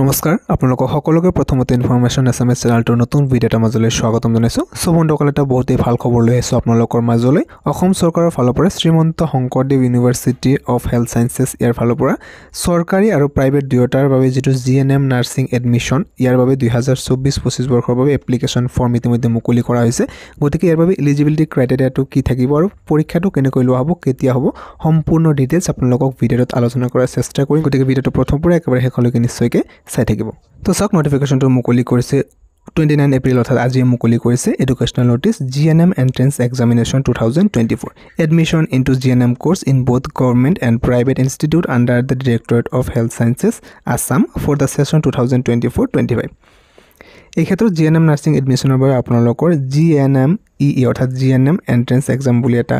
নমস্কাৰ আপোনালোকক সকলোকে প্ৰথমতে ইনফৰ্মেশ্যন এছ এম এছ চেনেলটোৰ নতুন ভিডিঅ' এটা মাজলৈ স্বাগতম জনাইছোঁ চ' বন্ধুসকল এটা বহুতেই ভাল খবৰ লৈ আহিছোঁ আপোনালোকৰ মাজলৈ অসম চৰকাৰৰ ফালৰ পৰা Srimanta Sankardev university of health sciences ইয়াৰ ফালৰ পৰা চৰকাৰী আৰু প্ৰাইভেট দুয়োটাৰ বাবে যিটো G N M nursing admission ইয়াৰ বাবে দুহেজাৰ চৌব্বিছ পঁচিছ বৰ্ষৰ বাবে এপ্লিকেশ্যন ফৰ্ম ইতিমধ্যে মুকলি কৰা হৈছে গতিকে ইয়াৰ বাবে ইলিজিবিলিটি ক্ৰাইটেৰিয়াটো কি থাকিব আৰু পৰীক্ষাটো কেনেকৈ লোৱা হ'ব কেতিয়া হ'ব সম্পূৰ্ণ ডিটেইলছ আপোনালোকক ভিডিঅ'টোত আলোচনা কৰাৰ চেষ্টা কৰিম গতিকে ভিডিঅ'টো প্ৰথমৰ পৰা একেবাৰে শেষলৈকে নিশ্চয়কৈ চাই থাকিব তো চাওক নটিফিকেশ্যনটো মুকলি কৰিছে টুৱেণ্টি নাইন এপ্ৰিল অৰ্থাৎ আজিয়ে মুকলি কৰিছে educational notice G N M entrance examination two thousand twenty four admission into G N M course in both government and private institute under the directorate of health sciences Assam for the session two thousand twenty four twenty five এই ক্ষেত্ৰত G N M nursing এডমিশ্যনৰ বাবে আপোনালোকৰ G N M E e E e অৰ্থাৎ G N M entrance exam বুলি এটা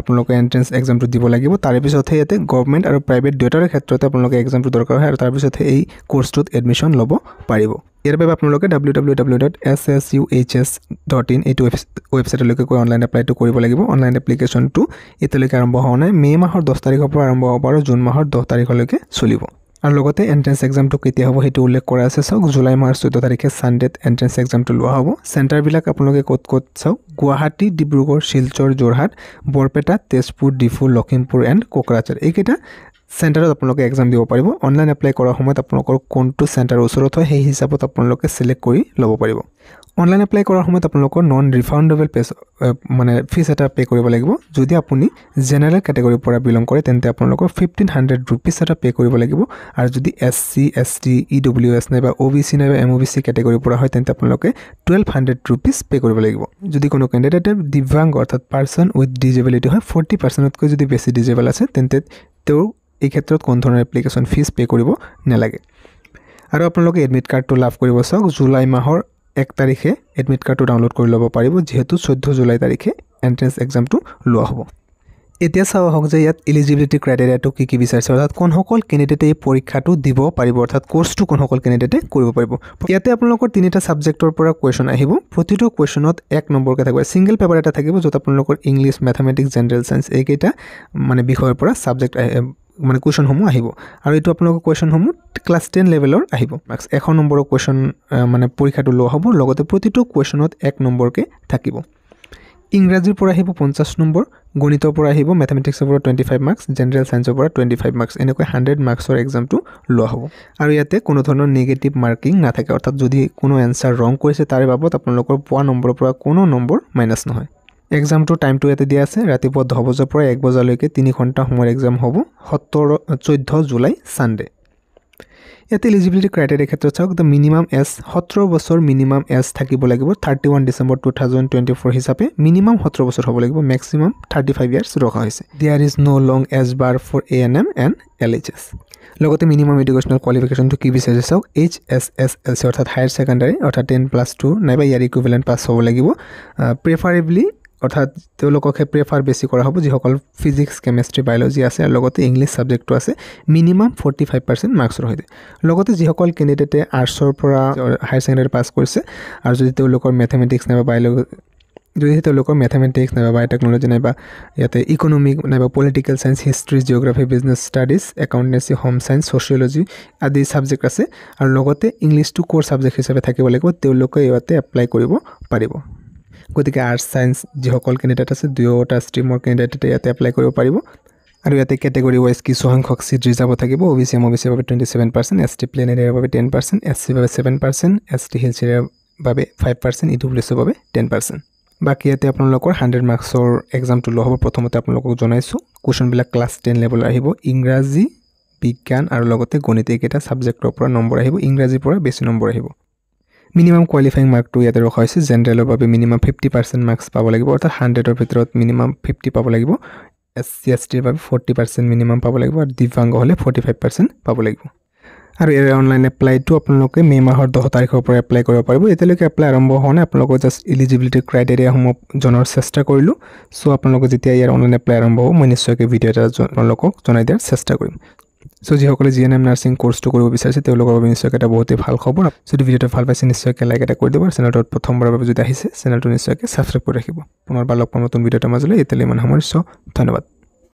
আপোনালোকে entrance এক্সামটো দিব লাগিব তাৰ পিছতহে ইয়াতে গভৰ্ণমেণ্ট আৰু প্ৰাইভেট দুয়োটাৰে ক্ষেত্ৰতে আপোনালোকে এক্সামটো দৰকাৰ হয় আৰু তাৰপিছতহে এই কোৰ্চটোত এডমিশ্যন ল'ব পাৰিব ইয়াৰ বাবে আপোনালোকে W W W dot S S U H S dot in এইটো ৱেবছাইট ৱেবছাইটলৈকে গৈ অনলাইন এপ্লাইটো কৰিব লাগিব অনলাইন এপ্লিকেশ্যনটো এতিয়ালৈকে আৰম্ভ হোৱা নাই মে' মাহৰ দহ তাৰিখৰ পৰা আৰম্ভ হ'ব আৰু জুন মাহৰ দহ তাৰিখলৈকে চলিব আৰু লগতে এণ্ট্ৰেঞ্চ এক্সামটো কেতিয়া হ'ব সেইটো উল্লেখ কৰা আছে চাওক জুলাই মাৰ্চ চৈধ্য তাৰিখে ছানডেত এণ্ট্ৰেঞ্চ এক্সামটো লোৱা হ'ব চেণ্টাৰবিলাক আপোনালোকে ক'ত ক'ত চাওক গুৱাহাটী ডিব্ৰুগড় শিলচৰ যোৰহাট বৰপেটা তেজপুৰ ডিফু লখিমপুৰ এণ্ড কোকৰাঝাৰ এইকেইটা চেণ্টাৰত আপোনালোকে এক্সাম দিব পাৰিব অনলাইন এপ্লাই কৰাৰ সময়ত আপোনালোকৰ কোনটো চেণ্টাৰ ওচৰত হয় সেই হিচাপত আপোনালোকে ছিলেক্ট কৰি ল'ব পাৰিব অনলাইন এপ্লাই কৰাৰ সময়ত আপোনালোকৰ নন ৰিফাণ্ডেবল পেচ মানে ফিজ এটা পে' কৰিব লাগিব যদি আপুনি জেনেৰেল কেটেগৰীৰ পৰা বিলং কৰে তেন্তে আপোনালোকৰ ফিফটিন হাণ্ড্ৰেড ৰুপিজ এটা পে' কৰিব লাগিব আৰু যদি S C S T E W S নাইবা অ' বি চি নাইবা এম অ' বি চি কেটেগৰীৰ পৰা হয় তেন্তে আপোনালোকে টুৱেল্ভ হাণ্ড্ৰেড ৰুপিজ পে' কৰিব লাগিব যদি কোনো কেণ্ডিডেটে দিব্যাংগ অৰ্থাৎ পাৰ্চন উইথ ডিজেবিলিটি হয় ফৰ্টি পাৰ্চেণ্টতকৈ যদি বেছি ডিজেবল আছে তেন্তে তেওঁৰ এই ক্ষেত্ৰত কোনো ধৰণৰ এপ্লিকেশ্যন ফিজ পে' কৰিব নালাগে আৰু আপোনালোকে এডমিট কাৰ্ডটো লাভ কৰিব চাওক জুলাই মাহৰ এক তাৰিখে এডমিট কাৰ্ডটো ডাউনলোড কৰি ল'ব পাৰিব যিহেতু চৈধ্য জুলাই তাৰিখে এণ্ট্ৰেঞ্চ এক্সামটো লোৱা হ'ব এতিয়া চাওঁ আহক যে ইয়াত এলিজিবিলিটি ক্ৰাইটেৰিয়াটো কি কি বিচাৰিছে অৰ্থাৎ কোনসকল কেণ্ডিডেটে এই পৰীক্ষাটো দিব পাৰিব অৰ্থাৎ কোৰ্চটো কোনসকল কেণ্ডিডেটে কৰিব পাৰিব ইয়াতে আপোনালোকৰ তিনিটা ছাবজেক্টৰ পৰা কুৱেশ্যন আহিব প্ৰতিটো কুৱেশ্যনত এক নম্বৰকৈ থাকিব ছিংগল পেপাৰ এটা থাকিব য'ত আপোনালোকৰ ইংলিছ মেথামেটিক্স জেনেৰেল চায়েঞ্চ এইকেইটা মানে বিষয়ৰ পৰা ছাবজেক্ট মানে কুৱেশ্যনসমূহ আহিব আৰু এইটো আপোনালোকৰ কুৱেশ্যনসমূহ ক্লাছ টেন লেভেলৰ আহিব মাৰ্কছ এশ নম্বৰৰ কুৱেশ্যন মানে পৰীক্ষাটো লোৱা হ'ব লগতে প্ৰতিটো কুৱেশ্যনত এক নম্বৰকৈ থাকিব ইংৰাজীৰ পৰা আহিব পঞ্চাছ নম্বৰ গণিতৰ পৰা আহিব মেথামেটিক্সৰ পৰা টুৱেণ্টি ফাইভ মাৰ্কছ জেনেৰেল ছায়েঞ্চৰ পৰা টুৱেণ্টি ফাইভ মাৰ্কছ এনেকৈ হাণ্ড্ৰেড মাৰ্কছৰ এক্সামটো লোৱা হ'ব আৰু ইয়াতে কোনো ধৰণৰ নিগেটিভ মাৰ্কিং নাথাকে অৰ্থাৎ যদি কোনো এনচাৰ ৰং কৰিছে তাৰ বাবদ আপোনালোকৰ পোৱা নম্বৰৰ পৰা কোনো নম্বৰ মাইনাছ নহয় এক্সামটোৰ টাইমটো ইয়াতে দিয়া আছে ৰাতিপুৱা দহ বজাৰ পৰা এক বজালৈকে তিনি ঘণ্টা সময়ৰ এক্সাম হ'ব সত্তৰ চৈধ্য জুলাই ছানডে ইয়াতে এলিজিবিলিটি ক্ৰাইটেৰিয়াৰ ক্ষেত্ৰত চাওক দ্য মিনিমাম এজ সোতৰ বছৰ মিনিমাম এজ থাকিব লাগিব thirty one December two thousand twenty four হিচাপে মিনিমাম সোতৰ বছৰ হ'ব লাগিব মেক্সিমাম থাৰ্টি ফাইভ ইয়াৰ্ছ ৰখা হৈছে there is no' long age bar for A N M and L H S লগতে মিনিমাম এডুকেশ্যনেল কোৱালিফিকেশ্যনটো কি বিচাৰিছে চাওক H S S L C অৰ্থাৎ হায়াৰ ছেকেণ্ডাৰী অৰ্থাৎ টেন প্লাছ টু নাইবা ইয়াৰ ইকুইভেলেণ্ট পাছ হ'ব লাগিব প্ৰেফাৰেবলি অৰ্থাৎ তেওঁলোককহে প্ৰেফাৰ বেছি কৰা হ'ব যিসকল ফিজিক্স কেমেষ্ট্ৰি বায়'লজি আছে আৰু লগতে ইংলিছ ছাবজেক্টটো আছে মিনিমাম ফৰ্টি ফাইভ পাৰ্চেণ্ট মাৰ্কছৰ সৈতে লগতে যিসকল কেণ্ডিডেটে আৰ্টছৰ পৰা হায়াৰ ছেকেণ্ডেৰী পাছ কৰিছে আৰু যদি তেওঁলোকৰ মেথেমেটিক্স নাইবা বায়'লজি যদিহে তেওঁলোকৰ মেথেমেটিক্স নাইবা বায়'টেকনলজি নাইবা ইয়াতে ইকনমিক নাইবা political science history geography business studies accountancy home science sociology আদি ছাবজেক্ট আছে আৰু লগতে ইংলিছটো ক'ৰ ছাবজেক্ট হিচাপে থাকিব লাগিব তেওঁলোকে ইয়াতে এপ্লাই কৰিব পাৰিব গতিকে আৰ্টছ ছায়েঞ্চ যিসকল কেণ্ডিডেট আছে দুয়োটা ষ্ট্ৰীমৰ কেণ্ডিডেটে ইয়াতে এপ্লাই কৰিব পাৰিব আৰু ইয়াতে কেটেগৰী ৱাইজ কিছুসংখ্যক ছিট ৰিজাৰ্ভ থাকিব O' B C M O' B চিৰ বাবে twenty seven percent S T plain এৰিয়াৰ বাবে টেন পাৰ্চেণ্ট এছ চিৰ বাবে seven percent S T hill চিৰিয়াৰ বাবে ফাইভ পাৰ্চেণ্ট ই ডব্লিউ চিৰ বাবে টেন পাৰ্চেণ্ট বাকী ইয়াতে আপোনালোকৰ হাণ্ড্ৰেড মাৰ্কছৰ এক্সামটো লোৱা হ'ব প্ৰথমতে আপোনালোকক জনাইছোঁ কুৱেশ্যনবিলাক ক্লাছ টেন লেভেলৰ আহিব ইংৰাজী বিজ্ঞান আৰু লগতে গণিত এইকেইটা ছাবজেক্টৰ পৰা নম্বৰ আহিব ইংৰাজীৰ পৰা বেছি নম্বৰ আহিব মিনিমাম কোৱালিফাইং মাৰ্কটো ইয়াতে ৰখা হৈছে জেনেৰেলৰ বাবে মিনিমাম ফিফটি পাৰ্চেণ্ট মাৰ্কছ পাব লাগিব অৰ্থাৎ হাণ্ড্ৰেডৰ ভিতৰত মিনিমাম ফিফটি পাব লাগিব এছ চি এছ টিৰ বাবে ফৰ্টি পাৰ্চেণ্ট মিনিমাম পাব লাগিব আৰু দিব্যাংগ হ'লে ফৰ্টি ফাইভ পাৰ্চেণ্ট পাব লাগিব আৰু ইয়াৰ অনলাইন এপ্লাইটো আপোনালোকে মে' মাহৰ দহ তাৰিখৰ পৰা এপ্লাই কৰিব পাৰিব এতিয়ালৈকে এপ্লাই আৰম্ভ হোৱা নাই আপোনালোকৰ জাষ্ট ইলিজিবিলিটি ক্ৰাইটেৰিয়াসমূহ জনাৰ চেষ্টা কৰিলোঁ চ' আপোনালোকে যেতিয়া ইয়াৰ অনলাইন এপ্লাই আৰম্ভ হ'ব মই নিশ্চয়কৈ ভিডিঅ' এটা আপোনালোকক জনাই দিয়াৰ চেষ্টা কৰিম চ' যিসকলে জি এন এম নাৰ্ছিং কৰ্চটো কৰিব বিচাৰিছে তেওঁলোকৰ বাবে নিশ্চয় এটা বহুতেই ভাল খবৰ যদি ভিডিঅ'টো ভাল পাইছে নিশ্চয়কৈ লাইক এটা কৰি দিব চেনেলটোত প্ৰথমবাৰৰ বাবে যদি আহিছে চেনেলটো নিশ্চয়কৈ ছাবস্ক্ৰাইব কৰি ৰাখিব পুনৰবাৰ লগ পাম নতুন ভিডিঅ'টোৰ মাজলৈ এতিয়ালৈ ইমান সামৰিছ ধন্যবাদ